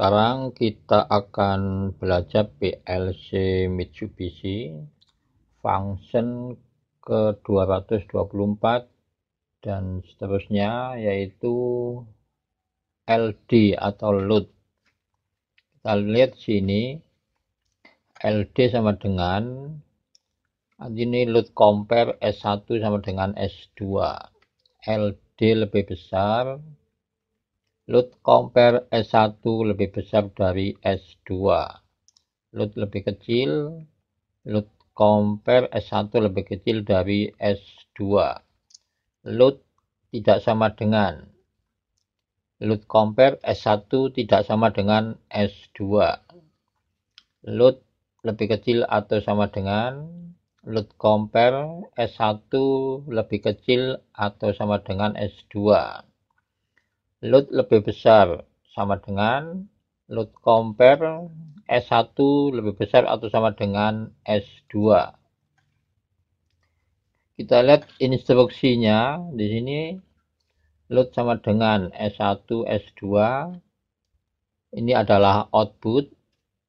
Sekarang kita akan belajar PLC Mitsubishi function ke-224 dan seterusnya yaitu LD atau load. Kita lihat sini LD sama dengan ini load compare S1 sama dengan S2. LD lebih besar Lut compare S1 lebih besar dari S2. lut lebih kecil. lut compare S1 lebih kecil dari S2. lut tidak sama dengan. lut compare S1 tidak sama dengan S2. lut lebih kecil atau sama dengan. lut compare S1 lebih kecil atau sama dengan S2 load lebih besar sama dengan load compare S1 lebih besar atau sama dengan S2 kita lihat instruksinya di sini load sama dengan S1 S2 ini adalah output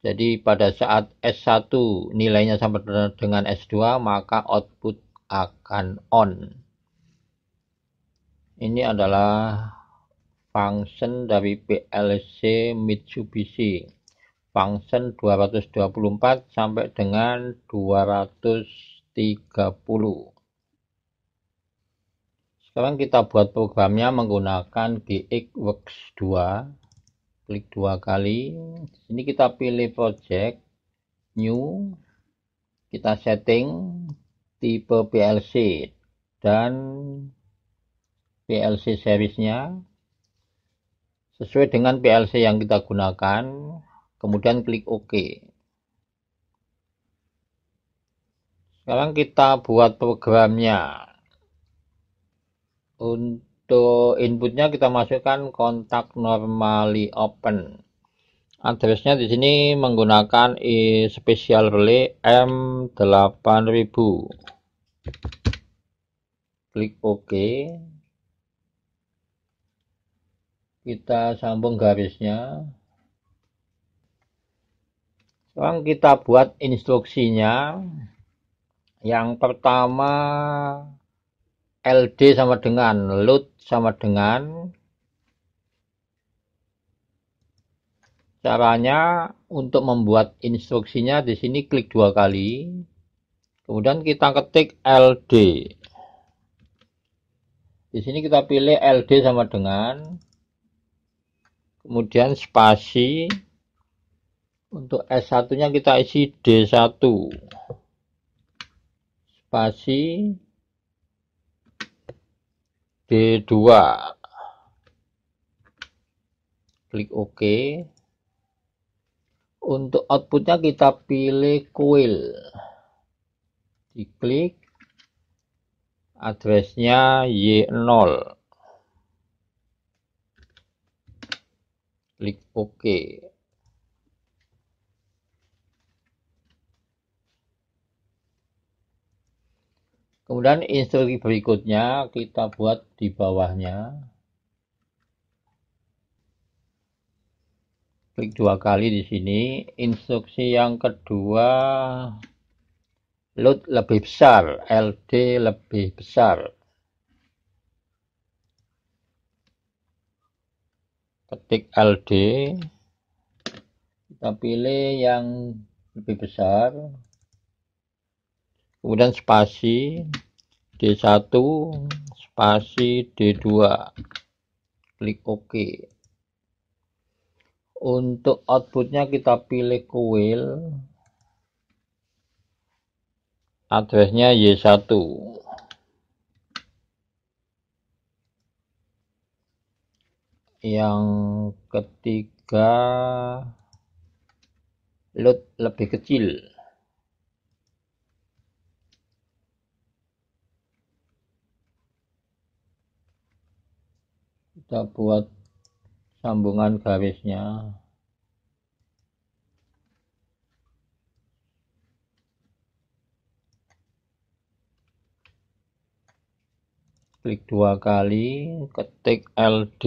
jadi pada saat S1 nilainya sama dengan S2 maka output akan on ini adalah function dari PLC Mitsubishi function 224 sampai dengan 230 sekarang kita buat programnya menggunakan GXworks 2 klik dua kali ini kita pilih project new kita setting tipe PLC dan PLC seriesnya sesuai dengan PLC yang kita gunakan kemudian klik OK sekarang kita buat programnya untuk inputnya kita masukkan kontak normally open addressnya di sini menggunakan e special relay M8000 klik OK kita sambung garisnya sekarang kita buat instruksinya yang pertama LD sama dengan load sama dengan caranya untuk membuat instruksinya di sini klik dua kali kemudian kita ketik LD di sini kita pilih LD sama dengan kemudian spasi untuk S1 nya kita isi D1 spasi D2 klik OK untuk outputnya kita pilih coil diklik addressnya Y0 klik OK. Kemudian instruksi berikutnya kita buat di bawahnya. Klik dua kali di sini. Instruksi yang kedua load lebih besar, LD lebih besar. ketik LD kita pilih yang lebih besar kemudian spasi D1 spasi D2 klik OK untuk outputnya kita pilih kuil addressnya Y1 yang ketiga load lebih kecil kita buat sambungan garisnya klik dua kali ketik LD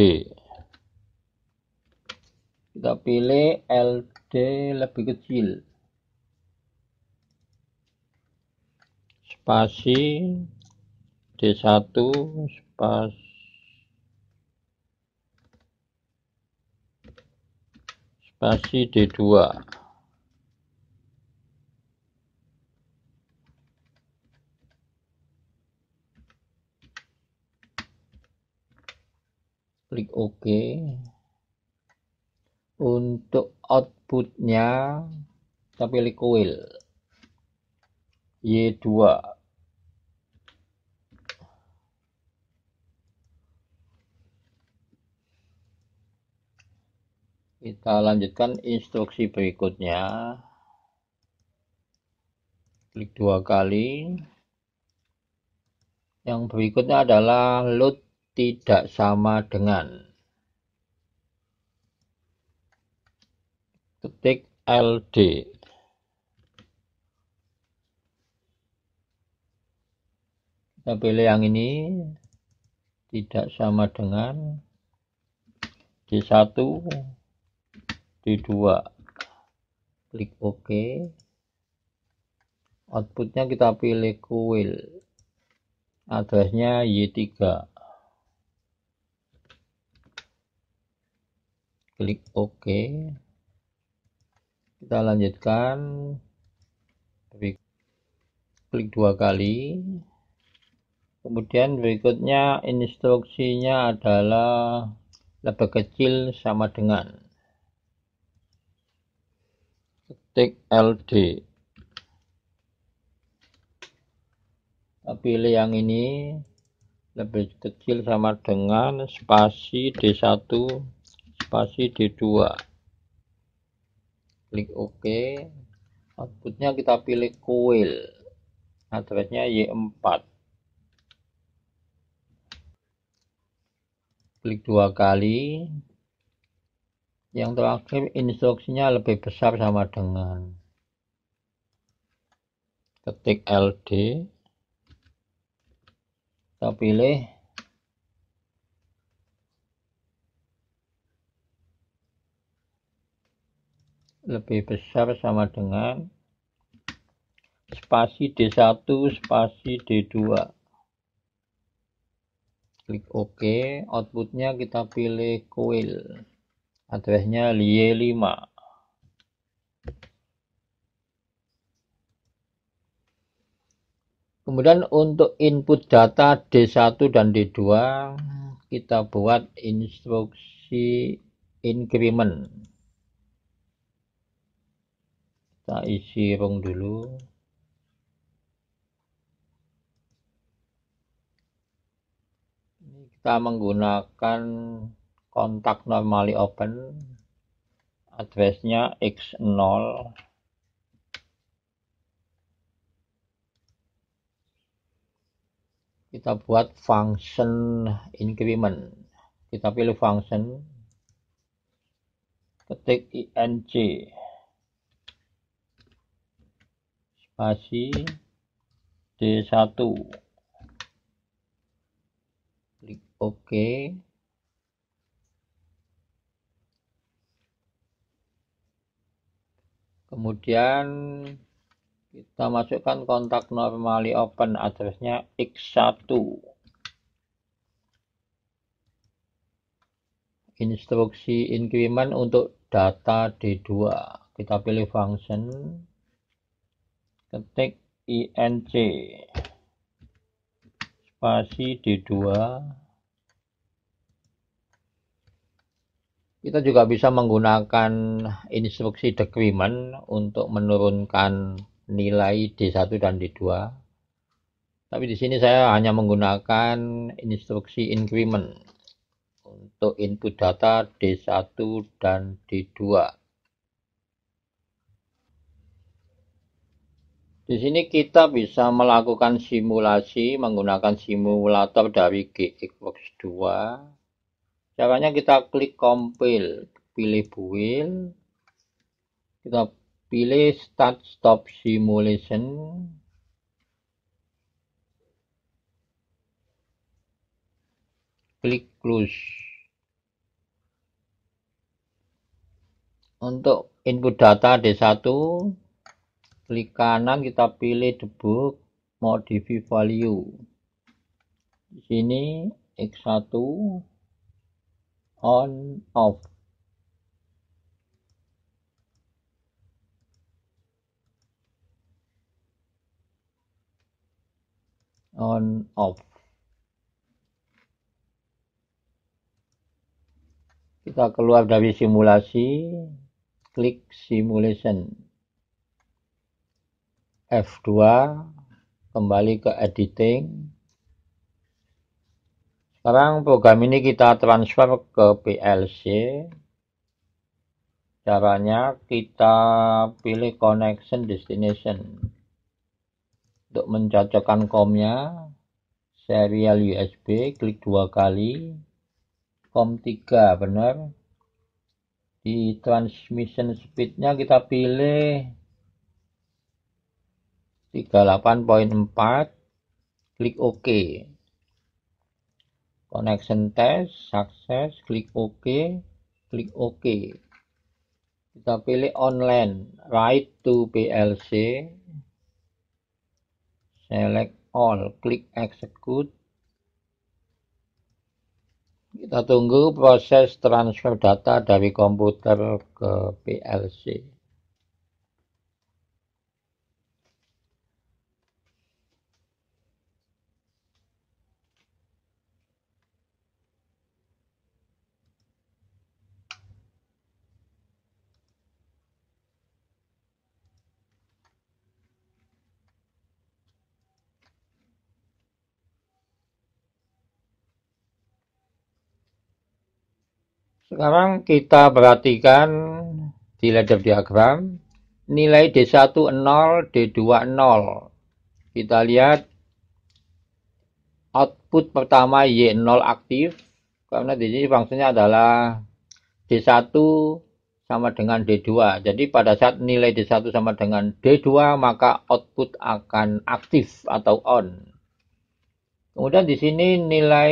kita pilih LD lebih kecil spasi D1 spasi spasi D2 klik OK untuk outputnya kita pilih coil Y2 kita lanjutkan instruksi berikutnya klik dua kali yang berikutnya adalah load tidak sama dengan Ketik Ld kita pilih yang ini tidak sama dengan D1 D2 klik OK outputnya kita pilih kuil addressnya Y3 klik OK kita lanjutkan klik, klik dua kali kemudian berikutnya instruksinya adalah lebih kecil sama dengan ketik LD pilih yang ini lebih kecil sama dengan spasi D1 spasi D2 klik OK outputnya kita pilih coil addressnya Y4 klik dua kali yang terakhir instruksinya lebih besar sama dengan ketik LD kita pilih lebih besar sama dengan spasi D1 spasi D2 klik OK outputnya kita pilih coil addressnya Y5 e kemudian untuk input data D1 dan D2 kita buat instruksi increment kita isi rong dulu ini kita menggunakan kontak normally open addressnya x0 kita buat function increment kita pilih function ketik ing spasi D1 klik OK kemudian kita masukkan kontak normally open addressnya x1 instruksi increment untuk data D2 kita pilih function ketik inc spasi D2 kita juga bisa menggunakan instruksi decrement untuk menurunkan nilai D1 dan D2 tapi di sini saya hanya menggunakan instruksi increment untuk input data D1 dan D2 Di sini kita bisa melakukan simulasi menggunakan simulator dari GXbox 2. Caranya kita klik compile, pilih build, kita pilih start stop simulation. Klik close. Untuk input data D1, klik kanan kita pilih debug modify value di sini x1 on off on off kita keluar dari simulasi klik simulation F2 kembali ke editing sekarang program ini kita transfer ke PLC caranya kita pilih connection destination untuk mencocokkan komnya serial USB klik dua kali kom 3 benar di transmission speednya kita pilih 38.4 klik OK connection test sukses klik OK klik OK kita pilih online write to PLC select all klik execute kita tunggu proses transfer data dari komputer ke PLC Sekarang kita perhatikan di ledger diagram nilai D10, D20. Kita lihat output pertama Y0 aktif karena di sini fungsinya adalah D1 sama dengan D2. Jadi pada saat nilai D1 sama dengan D2 maka output akan aktif atau on. Kemudian di sini nilai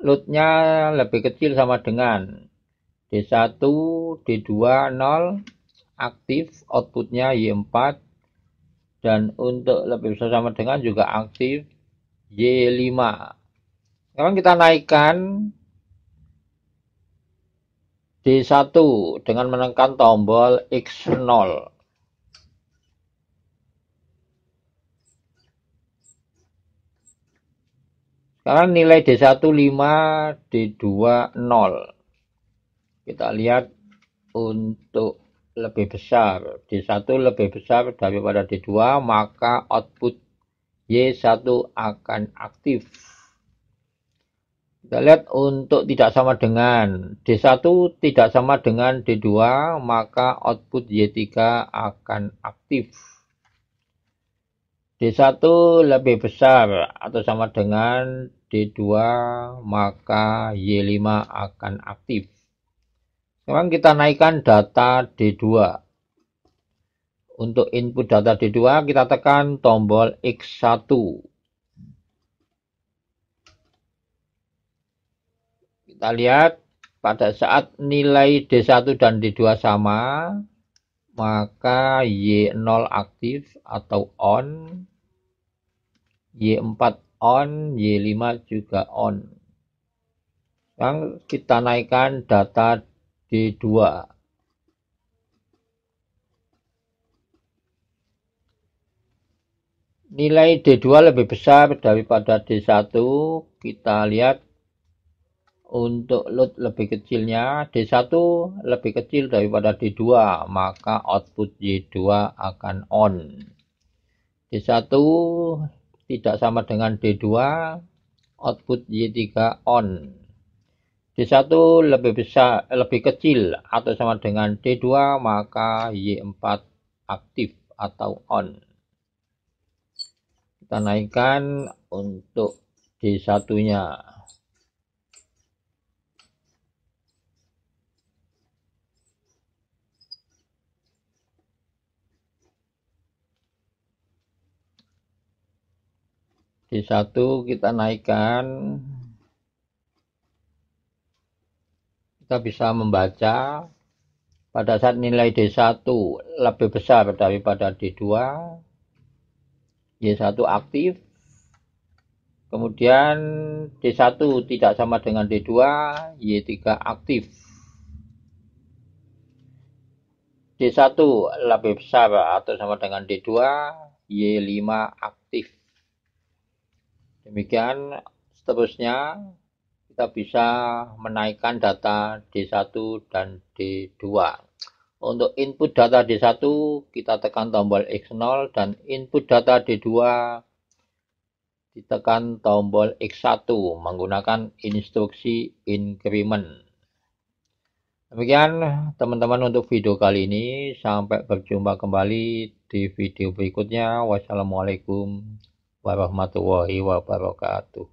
lutnya lebih kecil sama dengan D1, D2, 0 aktif outputnya Y4 dan untuk lebih besar sama dengan juga aktif Y5 sekarang kita naikkan D1 dengan menekan tombol X0 Sekarang nilai D1 5, D2 0. Kita lihat untuk lebih besar. D1 lebih besar daripada D2, maka output Y1 akan aktif. Kita lihat untuk tidak sama dengan D1 tidak sama dengan D2, maka output Y3 akan aktif. D1 lebih besar atau sama dengan D2 maka Y5 akan aktif. Sekarang kita naikkan data D2. Untuk input data D2 kita tekan tombol X1. Kita lihat pada saat nilai D1 dan D2 sama maka Y0 aktif atau on Y4 on, Y5 juga on. Sekarang kita naikkan data D2. Nilai D2 lebih besar daripada D1. Kita lihat untuk load lebih kecilnya D1 lebih kecil daripada D2 maka output Y2 akan on D1 tidak sama dengan D2, output Y3 on. D1 lebih besar, lebih kecil atau sama dengan D2, maka Y4 aktif atau on. Kita naikkan untuk D1-nya. D1 kita naikkan kita bisa membaca pada saat nilai D1 lebih besar daripada D2 Y1 aktif kemudian D1 tidak sama dengan D2 Y3 aktif D1 lebih besar atau sama dengan D2 Y5 aktif Demikian seterusnya kita bisa menaikkan data D1 dan D2. Untuk input data D1 kita tekan tombol X0 dan input data D2 ditekan tombol X1 menggunakan instruksi increment. Demikian teman-teman untuk video kali ini. Sampai berjumpa kembali di video berikutnya. Wassalamualaikum warahmatullahi wabarakatuh.